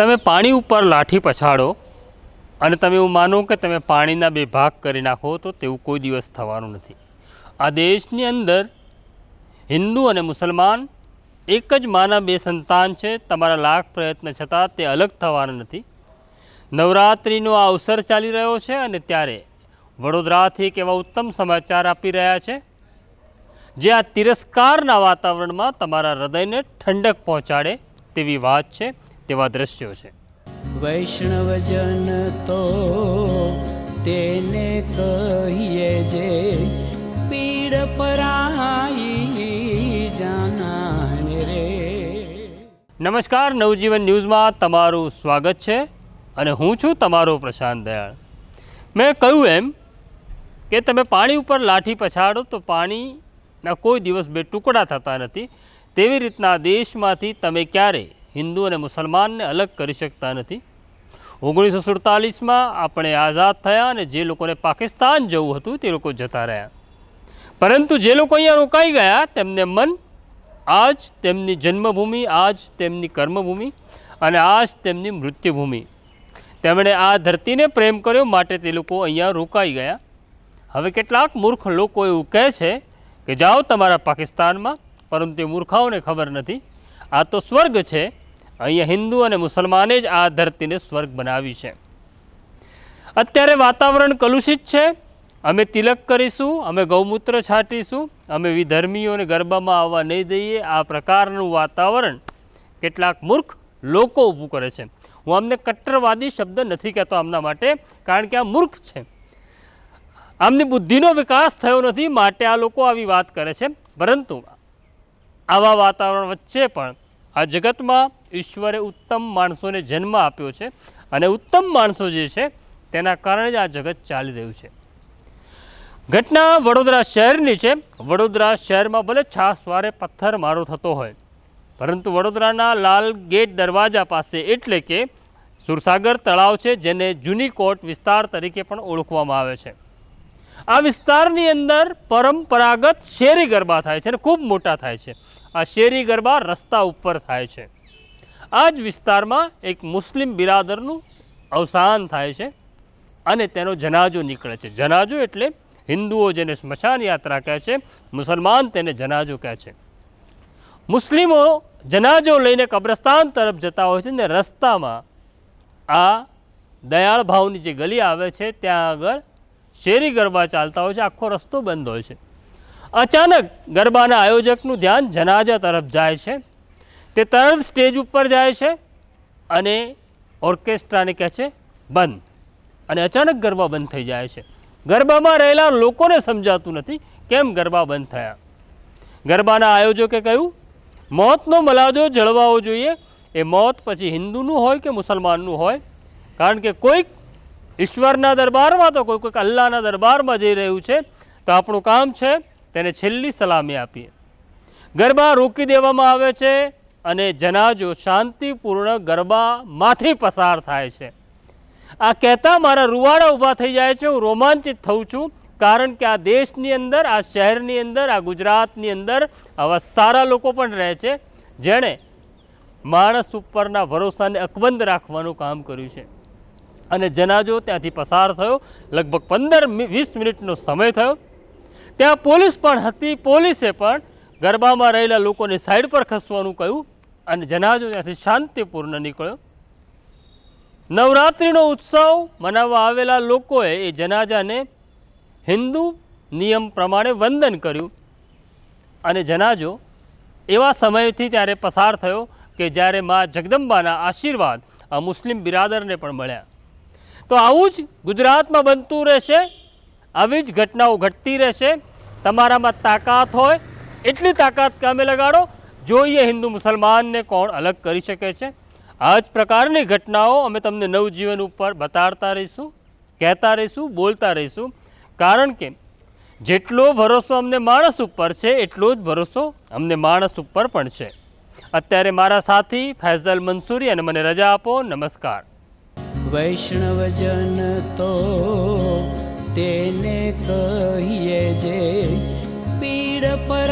તમે પાણી ઉપર લાઠી પછાડો અને તમે એવું માનો કે તમે પાણીના બે ભાગ કરી નાખો તો તેવું કોઈ દિવસ થવાનું નથી આ દેશની અંદર હિન્દુ અને મુસલમાન એક જ માના બે સંતાન છે તમારા લાખ પ્રયત્ન છતાં તે અલગ થવાના નથી નવરાત્રિનો આ અવસર ચાલી રહ્યો છે અને ત્યારે વડોદરાથી એક એવા ઉત્તમ સમાચાર આપી રહ્યા છે જે આ તિરસ્કારના વાતાવરણમાં તમારા હૃદયને ઠંડક પહોંચાડે તેવી વાત છે તેવા દ્રશ્યો છે વૈષ્ણવજન તો તેને કહીએ જે પીડ પરાઈ જાનાને રે નમસ્કાર નવજીવન ન્યૂઝમાં તમારું સ્વાગત છે અને હું છું તમારો પ્રશાંત દયાળ મેં કહ્યું એમ કે તમે પાણી ઉપર લાઠી પછાડો તો પાણીના કોઈ દિવસ બે ટુકડા થતા નથી તેવી રીતના દેશમાંથી તમે ક્યારેય હિન્દુ અને મુસલમાનને અલગ કરી શકતા નથી ઓગણીસો સુડતાલીસમાં આપણે આઝાદ થયા અને જે લોકોને પાકિસ્તાન જવું હતું તે લોકો જતા રહ્યા પરંતુ જે લોકો અહીંયા રોકાઈ ગયા તેમને મન આજ તેમની જન્મભૂમિ આજ તેમની કર્મભૂમિ અને આજ તેમની મૃત્યુભૂમિ તેમણે આ ધરતીને પ્રેમ કર્યો માટે તે લોકો અહીંયા રોકાઈ ગયા હવે કેટલાક મૂર્ખ લોકો એવું કહે છે કે જાઓ તમારા પાકિસ્તાનમાં પરંતુ તે મૂર્ખાઓને ખબર નથી આ તો સ્વર્ગ છે અહીંયા હિન્દુ અને મુસલમાને જ આ ધરતીને સ્વર્ગ બનાવી છે અત્યારે વાતાવરણ કલુષિત છે અમે તિલક કરીશું અમે ગૌમૂત્ર છાંટીશું અમે વિધર્મીઓને ગરબામાં આવવા નહીં દઈએ આ પ્રકારનું વાતાવરણ કેટલાક મૂર્ખ લોકો ઊભું કરે છે હું અમને કટ્ટરવાદી શબ્દ નથી કહેતો આમના માટે કારણ કે આ મૂર્ખ છે આમની બુદ્ધિનો વિકાસ થયો નથી માટે આ લોકો આવી વાત કરે છે પરંતુ આવા વાતાવરણ વચ્ચે પણ આ જગતમાં ઈશ્વરે ઉત્તમ માણસોને જન્મ આપ્યો છે અને ઉત્તમ માણસો જે છે તેના કારણે જ આ જગત ચાલી રહ્યું છે ઘટના વડોદરા શહેરની છે વડોદરા શહેરમાં ભલે છાસવારે પથ્થર મારો થતો હોય પરંતુ વડોદરાના લાલ ગેટ દરવાજા પાસે એટલે કે સુરસાગર તળાવ છે જેને જૂની કોટ વિસ્તાર તરીકે પણ ઓળખવામાં આવે છે આ વિસ્તારની અંદર પરંપરાગત શેરી ગરબા થાય છે અને ખૂબ મોટા થાય છે આ શેરી ગરબા રસ્તા ઉપર થાય છે આ જ વિસ્તારમાં એક મુસ્લિમ બિરાદરનું અવસાન થાય છે અને તેનો જનાજો નીકળે છે જનાજો એટલે હિન્દુઓ જેને સ્મશાન યાત્રા કહે છે મુસલમાન તેને જનાજો કહે છે મુસ્લિમો જનાજો લઈને કબ્રસ્તાન તરફ જતા હોય છે ને રસ્તામાં આ દયાળ ભાવની જે ગલી આવે છે ત્યાં આગળ શેરી ગરબા ચાલતા હોય છે આખો રસ્તો બંધ હોય છે અચાનક ગરબાના આયોજકનું ધ્યાન જનાજા તરફ જાય છે તે તરત સ્ટેજ ઉપર જાય છે અને ઓર્કેસ્ટ્રાને કહે છે બંધ અને અચાનક ગરબા બંધ થઈ જાય છે ગરબામાં રહેલા લોકોને સમજાતું નથી કેમ ગરબા બંધ થયા ગરબાના આયોજકે કહ્યું મોતનો મલાજો જળવાવો જોઈએ એ મોત પછી હિન્દુનું હોય કે મુસલમાનનું હોય કારણ કે કોઈક ઈશ્વરના દરબારમાં તો કોઈ કોઈક અલ્લાહના દરબારમાં જઈ રહ્યું છે તો આપણું કામ છે તેને છેલ્લી સલામી આપીએ ગરબા રોકી દેવામાં આવે છે અને જનાજો શાંતિપૂર્ણ ગરબામાંથી પસાર થાય છે આ કહેતા મારા રૂવાડા ઊભા થઈ જાય છે હું રોમાંચિત થઉં છું કારણ કે આ દેશની અંદર આ શહેરની અંદર આ ગુજરાતની અંદર આવા સારા લોકો પણ રહે છે જેણે માણસ ઉપરના ભરોસાને અકબંધ રાખવાનું કામ કર્યું છે અને જનાજો ત્યાંથી પસાર થયો લગભગ પંદર વીસ મિનિટનો સમય થયો ત્યાં પોલીસ પણ હતી પોલીસે પણ ગરબામાં રહેલા લોકોને સાઈડ પર ખસવાનું કહ્યું અને જનાજો ત્યાંથી શાંતિપૂર્ણ નીકળ્યો નવરાત્રિનો ઉત્સવ મનાવવા આવેલા લોકોએ એ જનાજાને હિન્દુ નિયમ પ્રમાણે વંદન કર્યું અને જનાજો એવા સમયથી ત્યારે પસાર થયો કે જ્યારે મા જગદંબાના આશીર્વાદ આ મુસ્લિમ બિરાદરને પણ મળ્યા તો આવું જ ગુજરાતમાં બનતું રહેશે આવી જ ઘટનાઓ ઘટતી રહેશે તમારામાં તાકાત હોય એટલી તાકાત કામે લગાડો જોઈએ હિન્દુ મુસલમાનને કોણ અલગ કરી શકે છે આ જ પ્રકારની ઘટનાઓ અમે તમને નવજીવન ઉપર બતાડતા રહીશું કહેતા રહીશું બોલતા રહીશું કારણ કે જેટલો ભરોસો અમને માણસ ઉપર છે એટલો જ ભરોસો અમને માણસ ઉપર પણ છે અત્યારે મારા સાથી ફૈઝલ મંસૂરી અને મને રજા આપો નમસ્કાર વૈષ્ણવજન તો કહીએ જે પીડ પર